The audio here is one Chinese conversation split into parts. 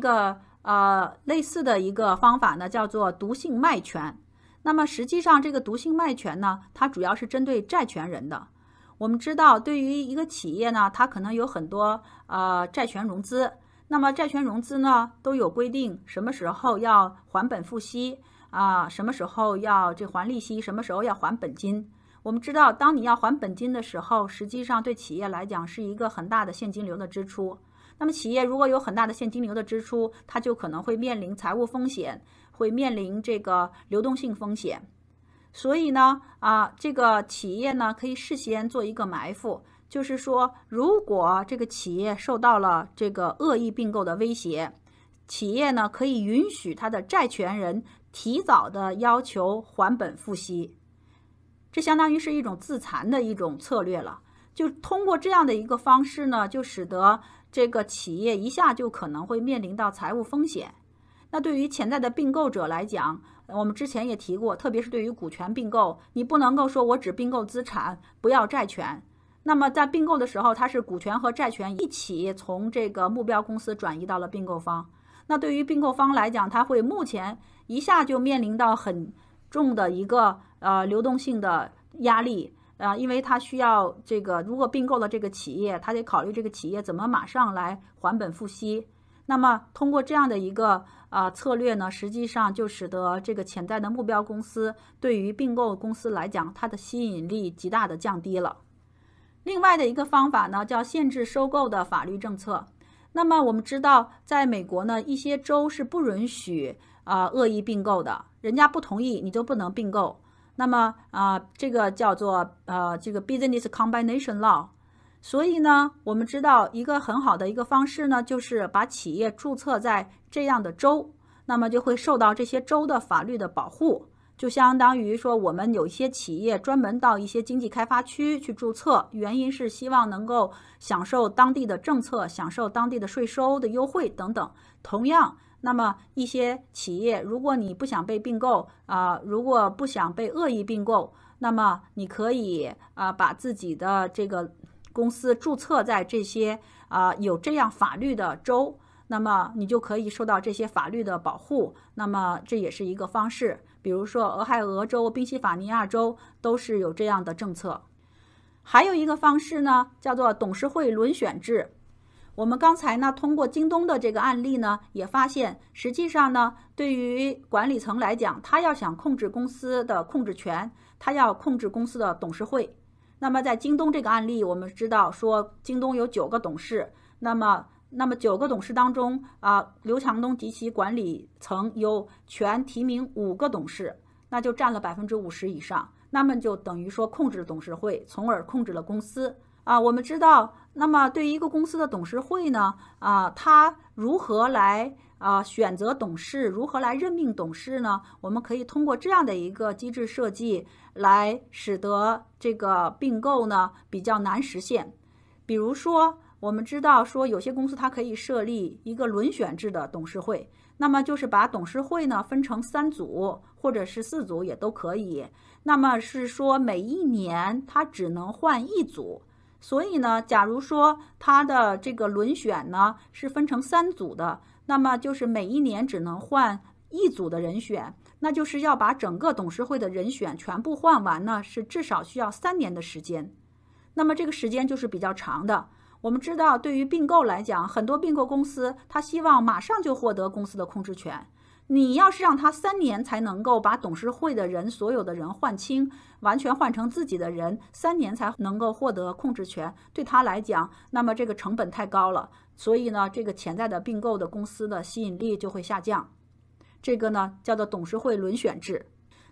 一个呃类似的一个方法呢，叫做毒性卖权。那么实际上这个毒性卖权呢，它主要是针对债权人的。我们知道，对于一个企业呢，它可能有很多呃债权融资。那么债权融资呢，都有规定什么时候要还本付息啊，什么时候要这还利息，什么时候要还本金。我们知道，当你要还本金的时候，实际上对企业来讲是一个很大的现金流的支出。那么，企业如果有很大的现金流的支出，它就可能会面临财务风险，会面临这个流动性风险。所以呢，啊，这个企业呢可以事先做一个埋伏，就是说，如果这个企业受到了这个恶意并购的威胁，企业呢可以允许它的债权人提早的要求还本付息，这相当于是一种自残的一种策略了。就通过这样的一个方式呢，就使得。这个企业一下就可能会面临到财务风险。那对于潜在的并购者来讲，我们之前也提过，特别是对于股权并购，你不能够说我只并购资产，不要债权。那么在并购的时候，它是股权和债权一起从这个目标公司转移到了并购方。那对于并购方来讲，它会目前一下就面临到很重的一个呃流动性的压力。啊，因为他需要这个，如果并购了这个企业，他得考虑这个企业怎么马上来还本付息。那么通过这样的一个啊策略呢，实际上就使得这个潜在的目标公司对于并购公司来讲，它的吸引力极大的降低了。另外的一个方法呢，叫限制收购的法律政策。那么我们知道，在美国呢，一些州是不允许啊恶意并购的，人家不同意你就不能并购。那么啊，这个叫做呃，这个 business combination law。所以呢，我们知道一个很好的一个方式呢，就是把企业注册在这样的州，那么就会受到这些州的法律的保护，就相当于说我们有一些企业专门到一些经济开发区去注册，原因是希望能够享受当地的政策、享受当地的税收的优惠等等。同样。那么一些企业，如果你不想被并购啊，如果不想被恶意并购，那么你可以啊把自己的这个公司注册在这些啊有这样法律的州，那么你就可以受到这些法律的保护。那么这也是一个方式，比如说俄亥俄州、宾夕法尼亚州都是有这样的政策。还有一个方式呢，叫做董事会轮选制。我们刚才呢，通过京东的这个案例呢，也发现，实际上呢，对于管理层来讲，他要想控制公司的控制权，他要控制公司的董事会。那么在京东这个案例，我们知道说，京东有九个董事，那么那么九个董事当中啊，刘强东及其管理层有权提名五个董事，那就占了百分之五十以上，那么就等于说控制董事会，从而控制了公司。啊，我们知道，那么对于一个公司的董事会呢，啊，他如何来啊选择董事，如何来任命董事呢？我们可以通过这样的一个机制设计来使得这个并购呢比较难实现。比如说，我们知道说有些公司它可以设立一个轮选制的董事会，那么就是把董事会呢分成三组或者是四组也都可以。那么是说每一年它只能换一组。所以呢，假如说他的这个轮选呢是分成三组的，那么就是每一年只能换一组的人选，那就是要把整个董事会的人选全部换完呢，是至少需要三年的时间。那么这个时间就是比较长的。我们知道，对于并购来讲，很多并购公司他希望马上就获得公司的控制权。你要是让他三年才能够把董事会的人所有的人换清，完全换成自己的人，三年才能够获得控制权，对他来讲，那么这个成本太高了，所以呢，这个潜在的并购的公司的吸引力就会下降。这个呢叫做董事会轮选制。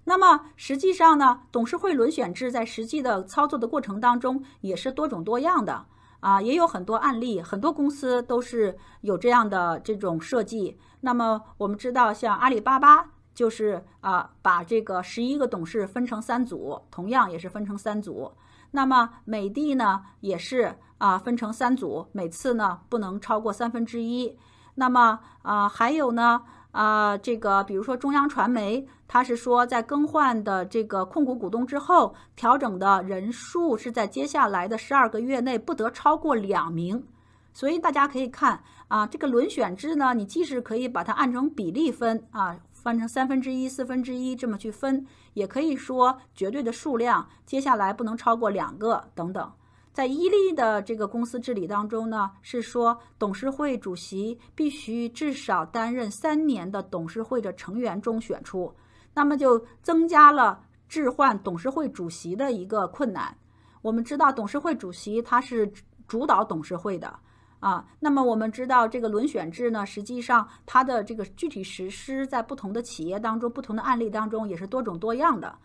那么实际上呢，董事会轮选制在实际的操作的过程当中也是多种多样的。啊，也有很多案例，很多公司都是有这样的这种设计。那么我们知道，像阿里巴巴就是啊，把这个十一个董事分成三组，同样也是分成三组。那么美的呢，也是啊，分成三组，每次呢不能超过三分之一。那么啊，还有呢。啊，这个比如说中央传媒，它是说在更换的这个控股股东之后，调整的人数是在接下来的十二个月内不得超过两名。所以大家可以看啊，这个轮选制呢，你即使可以把它按成比例分啊，分成三分之一、四分之一这么去分，也可以说绝对的数量，接下来不能超过两个等等。在伊利的这个公司治理当中呢，是说董事会主席必须至少担任三年的董事会的成员中选出，那么就增加了置换董事会主席的一个困难。我们知道，董事会主席他是主导董事会的啊。那么我们知道，这个轮选制呢，实际上它的这个具体实施在不同的企业当中、不同的案例当中也是多种多样的。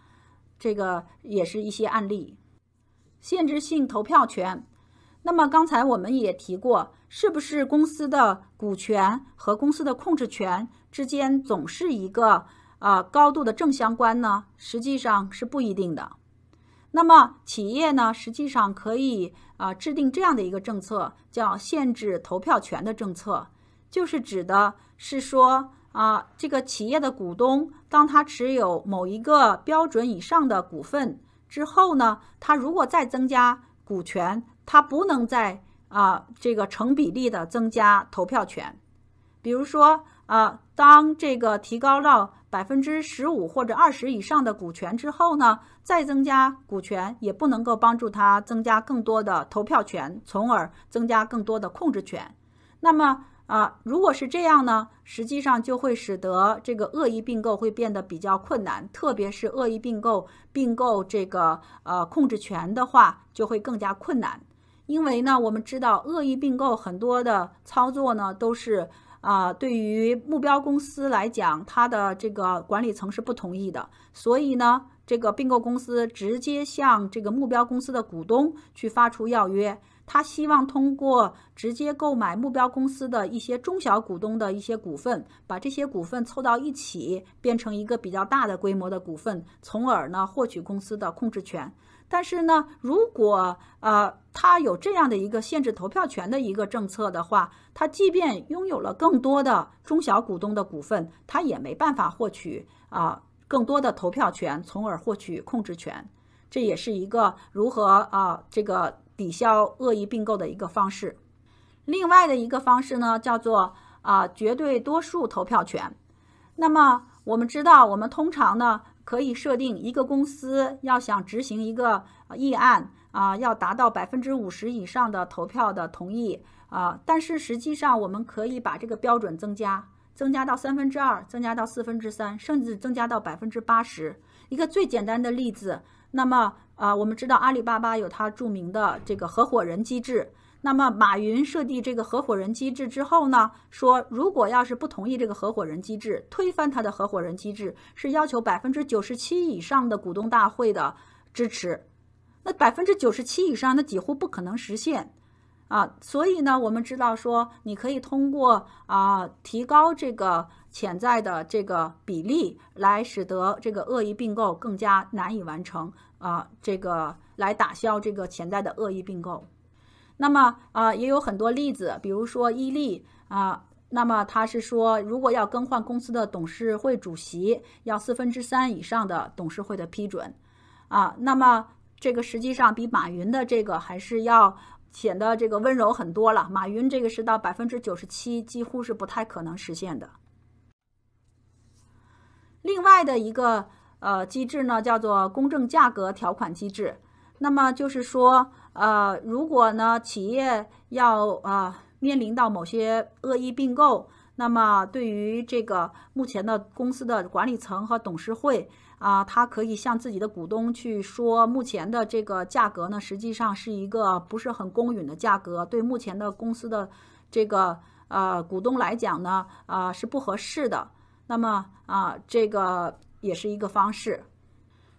这个也是一些案例。限制性投票权。那么刚才我们也提过，是不是公司的股权和公司的控制权之间总是一个啊高度的正相关呢？实际上是不一定的。那么企业呢，实际上可以啊制定这样的一个政策，叫限制投票权的政策，就是指的是说啊这个企业的股东，当他持有某一个标准以上的股份。之后呢，他如果再增加股权，他不能在啊这个成比例的增加投票权。比如说啊，当这个提高到百分之十五或者二十以上的股权之后呢，再增加股权也不能够帮助他增加更多的投票权，从而增加更多的控制权。那么，啊，如果是这样呢，实际上就会使得这个恶意并购会变得比较困难，特别是恶意并购并购这个呃控制权的话，就会更加困难。因为呢，我们知道恶意并购很多的操作呢都是啊，对于目标公司来讲，它的这个管理层是不同意的，所以呢，这个并购公司直接向这个目标公司的股东去发出要约。他希望通过直接购买目标公司的一些中小股东的一些股份，把这些股份凑到一起，变成一个比较大的规模的股份，从而呢获取公司的控制权。但是呢，如果呃他有这样的一个限制投票权的一个政策的话，他即便拥有了更多的中小股东的股份，他也没办法获取啊更多的投票权，从而获取控制权。这也是一个如何啊这个。抵消恶意并购的一个方式，另外的一个方式呢，叫做啊绝对多数投票权。那么我们知道，我们通常呢可以设定一个公司要想执行一个议案啊，要达到百分之五十以上的投票的同意啊，但是实际上我们可以把这个标准增加，增加到三分之二，增加到四分之三，甚至增加到百分之八十。一个最简单的例子，那么。啊，我们知道阿里巴巴有它著名的这个合伙人机制。那么马云设立这个合伙人机制之后呢，说如果要是不同意这个合伙人机制，推翻他的合伙人机制，是要求百分之九十七以上的股东大会的支持。那百分之九十七以上，那几乎不可能实现啊。所以呢，我们知道说，你可以通过啊，提高这个。潜在的这个比例，来使得这个恶意并购更加难以完成啊，这个来打消这个潜在的恶意并购。那么啊，也有很多例子，比如说伊利啊，那么他是说，如果要更换公司的董事会主席，要四分之三以上的董事会的批准啊，那么这个实际上比马云的这个还是要显得这个温柔很多了。马云这个是到百分之九十七，几乎是不太可能实现的。另外的一个呃机制呢，叫做公正价格条款机制。那么就是说，呃，如果呢企业要啊面临到某些恶意并购，那么对于这个目前的公司的管理层和董事会啊，他可以向自己的股东去说，目前的这个价格呢，实际上是一个不是很公允的价格，对目前的公司的这个呃股东来讲呢，啊是不合适的。那么啊，这个也是一个方式。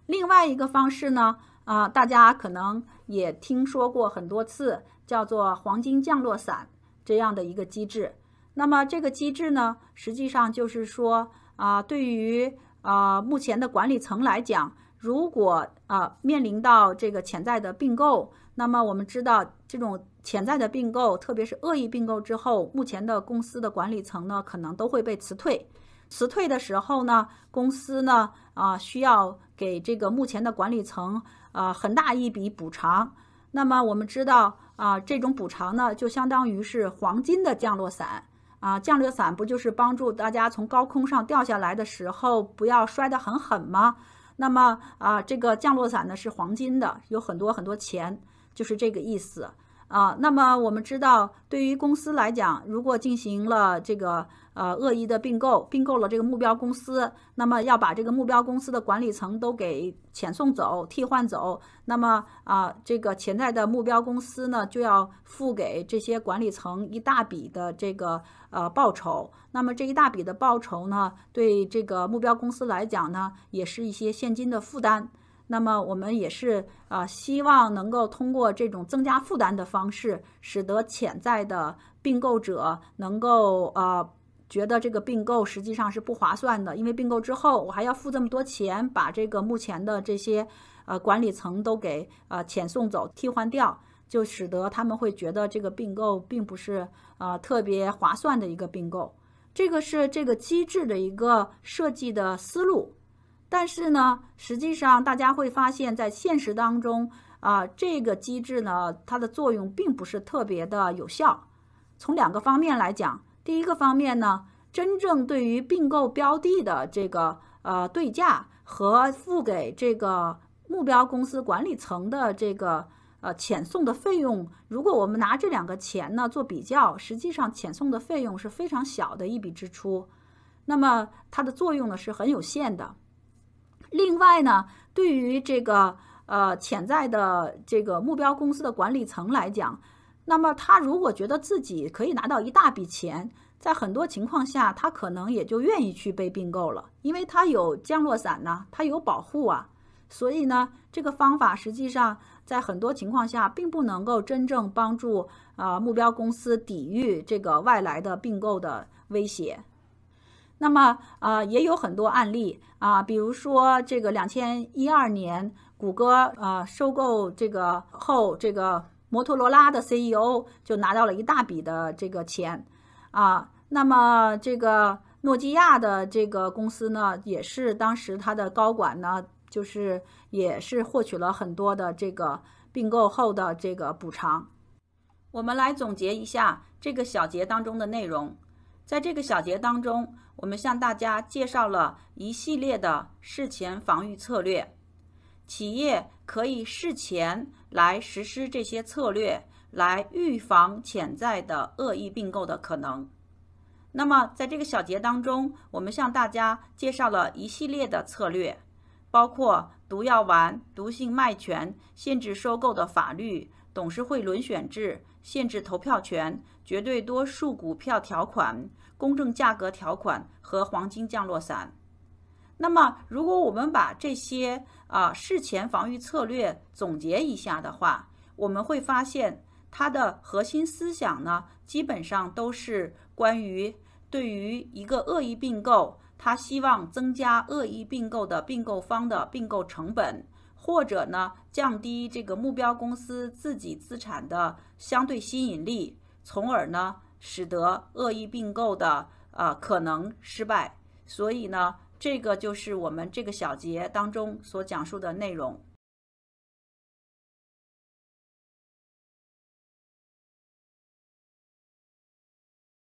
另外一个方式呢，啊，大家可能也听说过很多次，叫做“黄金降落伞”这样的一个机制。那么这个机制呢，实际上就是说啊，对于啊目前的管理层来讲，如果啊面临到这个潜在的并购，那么我们知道这种潜在的并购，特别是恶意并购之后，目前的公司的管理层呢，可能都会被辞退。辞退的时候呢，公司呢啊需要给这个目前的管理层啊很大一笔补偿。那么我们知道啊，这种补偿呢就相当于是黄金的降落伞啊，降落伞不就是帮助大家从高空上掉下来的时候不要摔得很狠吗？那么啊，这个降落伞呢是黄金的，有很多很多钱，就是这个意思。啊，那么我们知道，对于公司来讲，如果进行了这个呃恶意的并购，并购了这个目标公司，那么要把这个目标公司的管理层都给遣送走、替换走，那么啊，这个潜在的目标公司呢，就要付给这些管理层一大笔的这个呃报酬。那么这一大笔的报酬呢，对这个目标公司来讲呢，也是一些现金的负担。那么我们也是啊，希望能够通过这种增加负担的方式，使得潜在的并购者能够呃觉得这个并购实际上是不划算的，因为并购之后我还要付这么多钱，把这个目前的这些呃管理层都给呃遣送走、替换掉，就使得他们会觉得这个并购并不是啊特别划算的一个并购。这个是这个机制的一个设计的思路。但是呢，实际上大家会发现，在现实当中啊，这个机制呢，它的作用并不是特别的有效。从两个方面来讲，第一个方面呢，真正对于并购标的的这个呃对价和付给这个目标公司管理层的这个呃遣送的费用，如果我们拿这两个钱呢做比较，实际上遣送的费用是非常小的一笔支出，那么它的作用呢是很有限的。另外呢，对于这个呃潜在的这个目标公司的管理层来讲，那么他如果觉得自己可以拿到一大笔钱，在很多情况下，他可能也就愿意去被并购了，因为他有降落伞呢，他有保护啊。所以呢，这个方法实际上在很多情况下并不能够真正帮助啊目标公司抵御这个外来的并购的威胁。那么，呃，也有很多案例啊，比如说这个两千一二年，谷歌呃收购这个后，这个摩托罗拉的 CEO 就拿到了一大笔的这个钱，啊，那么这个诺基亚的这个公司呢，也是当时它的高管呢，就是也是获取了很多的这个并购后的这个补偿。我们来总结一下这个小节当中的内容。在这个小节当中，我们向大家介绍了一系列的事前防御策略，企业可以事前来实施这些策略，来预防潜在的恶意并购的可能。那么，在这个小节当中，我们向大家介绍了一系列的策略，包括毒药丸、毒性卖权、限制收购的法律。董事会轮选制、限制投票权、绝对多数股票条款、公正价格条款和黄金降落伞。那么，如果我们把这些啊事前防御策略总结一下的话，我们会发现它的核心思想呢，基本上都是关于对于一个恶意并购，它希望增加恶意并购的并购方的并购成本。或者呢，降低这个目标公司自己资产的相对吸引力，从而呢，使得恶意并购的呃可能失败。所以呢，这个就是我们这个小节当中所讲述的内容。